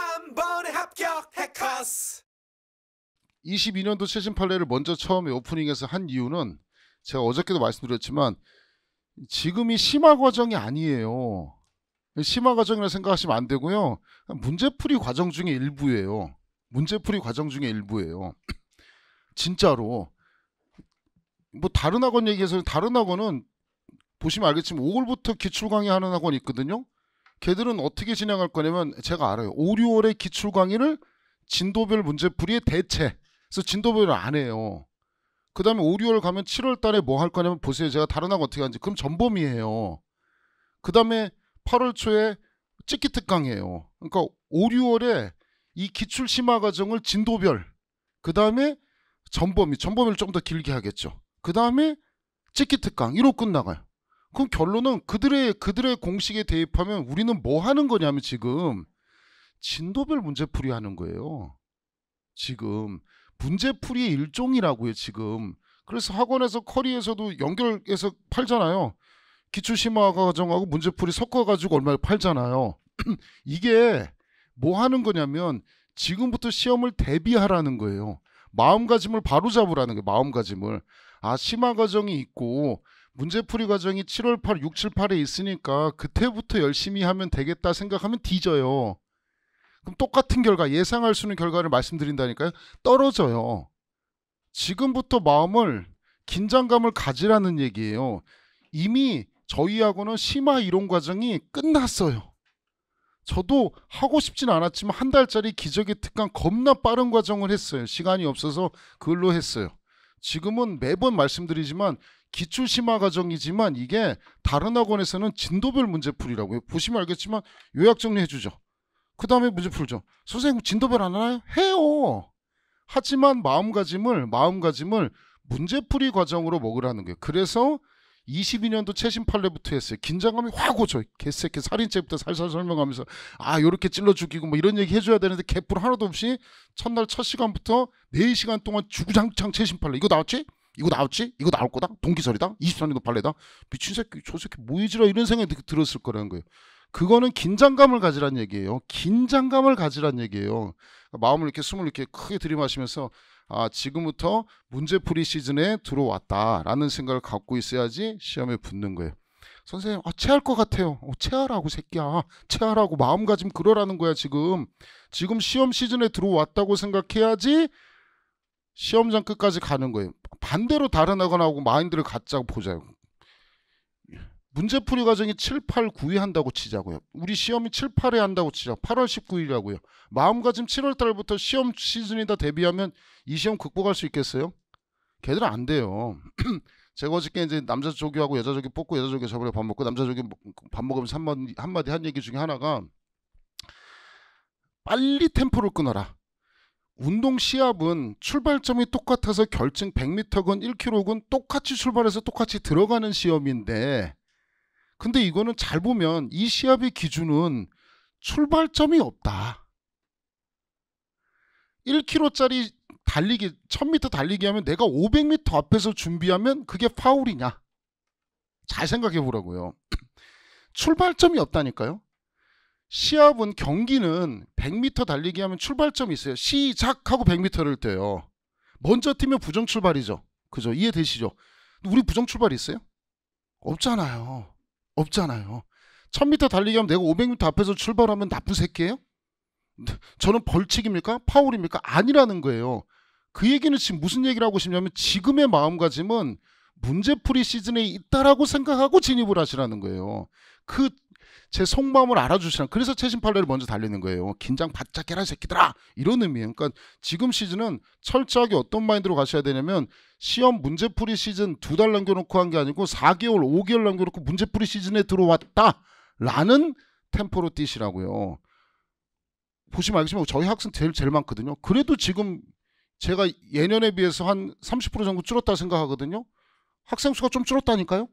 한 번에 합격 해커스 22년도 최신 판례를 먼저 처음에 오프닝에서 한 이유는 제가 어저께도 말씀드렸지만 지금이 심화 과정이 아니에요. 심화 과정이라 생각하시면 안 되고요. 문제풀이 과정 중에 일부예요. 문제풀이 과정 중에 일부예요. 진짜로 뭐 다른 학원 얘기해서 다른 학원은 보시면 알겠지만 5월부터 기출 강의하는 학원이 있거든요. 걔들은 어떻게 진행할 거냐면 제가 알아요. 5, 6월에 기출 강의를 진도별 문제풀이의 대체. 그래서 진도별을 안 해요. 그 다음에 5, 6월 가면 7월 달에 뭐 할 거냐면 보세요. 제가 다른 학고 어떻게 하는지. 그럼 전범이에요. 그 다음에 8월 초에 찍기 특강이에요. 그러니까 5, 6월에 이 기출 심화 과정을 진도별, 그 다음에 전범위, 전범위를 좀 더 길게 하겠죠. 그 다음에 찍기 특강, 이로 끝나가요. 그럼 결론은 그들의 그들의 공식에 대입하면 우리는 뭐 하는 거냐면 지금 진도별 문제풀이 하는 거예요. 지금 문제풀이의 일종이라고요, 지금. 그래서 학원에서 커리에서도 연결해서 팔잖아요. 기초 심화 과정하고 문제풀이 섞어 가지고 얼마를 팔잖아요. 이게 뭐 하는 거냐면 지금부터 시험을 대비하라는 거예요. 마음가짐을 바로 잡으라는 거예요. 마음가짐을. 아, 심화 과정이 있고 문제풀이 과정이 7월 8, 6, 7, 8에 있으니까 그때부터 열심히 하면 되겠다 생각하면 뒤져요. 그럼 똑같은 결과, 예상할 수 있는 결과를 말씀드린다니까요. 떨어져요. 지금부터 마음을 긴장감을 가지라는 얘기예요. 이미 저희하고는 심화 이론 과정이 끝났어요. 저도 하고 싶진 않았지만 한 달짜리 기적의 특강 겁나 빠른 과정을 했어요. 시간이 없어서 그걸로 했어요. 지금은 매번 말씀드리지만 기출 심화 과정이지만 이게 다른 학원에서는 진도별 문제풀이라고요. 보시면 알겠지만 요약 정리해 주죠. 그 다음에 문제 풀죠. 선생님 진도별 안 하나요? 해요. 하지만 마음가짐을 마음가짐을 문제풀이 과정으로 먹으라는 거예요. 그래서 22년도 최신 판례부터 했어요. 긴장감이 확 오죠. 개새끼 살인죄부터 살살 설명하면서 아 요렇게 찔러 죽이고 뭐 이런 얘기 해줘야 되는데 개뿔 하나도 없이 첫날 첫 시간부터 4시간 동안 주구장창 최신 판례 이거 나왔지? 이거 나왔지? 이거 나올 거다? 동기설이다? 23년도 판례다? 미친 새끼 저 새끼 뭐이지라 이런 생각이 들었을 거라는 거예요. 그거는 긴장감을 가지란 얘기예요. 긴장감을 가지란 얘기예요. 마음을 이렇게 숨을 이렇게 크게 들이마시면서 아, 지금부터 문제풀이 시즌에 들어왔다라는 생각을 갖고 있어야지 시험에 붙는 거예요. 선생님, 아, 체할 것 같아요. 어, 체하라고, 새끼야. 체하라고, 마음가짐 그러라는 거야, 지금. 지금 시험 시즌에 들어왔다고 생각해야지 시험장 끝까지 가는 거예요. 반대로 다른 학원하고 마인드를 갖자고 보자고. 문제풀이 과정이 7, 8, 9위 한다고 치자고요. 우리 시험이 7, 8위 한다고 치자. 8월 19일이라고요. 마음가짐 7월 달부터 시험 시즌이다 대비하면 이 시험 극복할 수 있겠어요? 걔들 은안 돼요. 제가 어저께 이제 남자 조교하고 여자 조교 뽑고 여자 조교 저번에 밥 먹고 남자 조교 밥 먹으면서 한마디, 한마디 한 얘기 중에 하나가 빨리 템포를 끊어라. 운동 시합은 출발점이 똑같아서 결승 100m건 1km건 똑같이 출발해서 똑같이 들어가는 시험인데 근데 이거는 잘 보면 이 시합의 기준은 출발점이 없다. 1km짜리 달리기 1000m 달리기 하면 내가 500m 앞에서 준비하면 그게 파울이냐? 잘 생각해 보라고요. 출발점이 없다니까요. 시합은 경기는 100m 달리기 하면 출발점이 있어요. 시작하고 100m를 떼요 먼저 뛰면 부정 출발이죠. 그죠? 이해되시죠? 우리 부정 출발 있어요? 없잖아요. 없잖아요. 1000m 달리기 하면 내가 500m 앞에서 출발하면 나쁜 새끼예요? 네, 저는 벌칙입니까? 파울입니까? 아니라는 거예요. 그 얘기는 지금 무슨 얘기를 하고 싶냐면 지금의 마음가짐은 문제풀이 시즌에 있다라고 생각하고 진입을 하시라는 거예요. 그제 속마음을 알아주시라. 그래서 최신 판례를 먼저 달리는 거예요. 긴장 바짝 해라 새끼들아 이런 의미예요. 그러니까 지금 시즌은 철저하게 어떤 마인드로 가셔야 되냐면 시험 문제풀이 시즌 두 달 남겨놓고 한 게 아니고 4개월, 5개월 남겨놓고 문제풀이 시즌에 들어왔다라는 템포로 뛰시라고요. 보시면 알겠지만 저희 학생 제일 제일 많거든요. 그래도 지금 제가 예년에 비해서 한 30% 정도 줄었다 생각하거든요. 학생 수가 좀 줄었다니까요.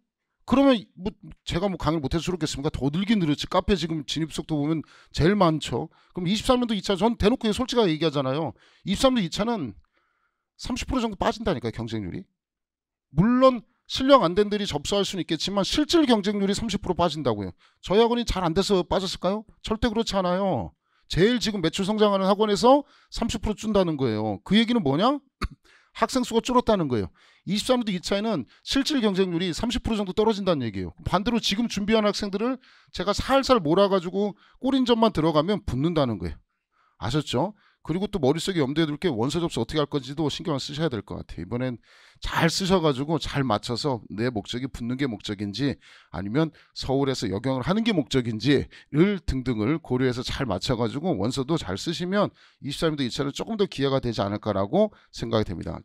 그러면 뭐 제가 뭐 강의를 못해서 그렇겠습니까? 더 늘긴 늘었지. 카페 지금 진입 속도 보면 제일 많죠. 그럼 23년도 2차 전 대놓고 솔직하게 얘기하잖아요. 23년도 2차는 30% 정도 빠진다니까요. 경쟁률이. 물론 실력 안 된들이 접수할 수는 있겠지만 실질 경쟁률이 30% 빠진다고요. 저희 학원이 잘 안 돼서 빠졌을까요? 절대 그렇지 않아요. 제일 지금 매출 성장하는 학원에서 30% 준다는 거예요. 그 얘기는 뭐냐? 학생 수가 줄었다는 거예요. 23년도 2차에는 실질 경쟁률이 30% 정도 떨어진다는 얘기예요. 반대로 지금 준비한 학생들을 제가 살살 몰아가지고 꼬린 점만 들어가면 붙는다는 거예요. 아셨죠? 그리고 또 머릿속에 염두에 둘 게 원서 접수 어떻게 할 건지도 신경을 쓰셔야 될 것 같아요. 이번엔 잘 쓰셔가지고 잘 맞춰서 내 목적이 붙는 게 목적인지 아니면 서울에서 여경을 하는 게 목적인지를 등등을 고려해서 잘 맞춰가지고 원서도 잘 쓰시면 23년도 2차는 조금 더 기회가 되지 않을까라고 생각이 됩니다.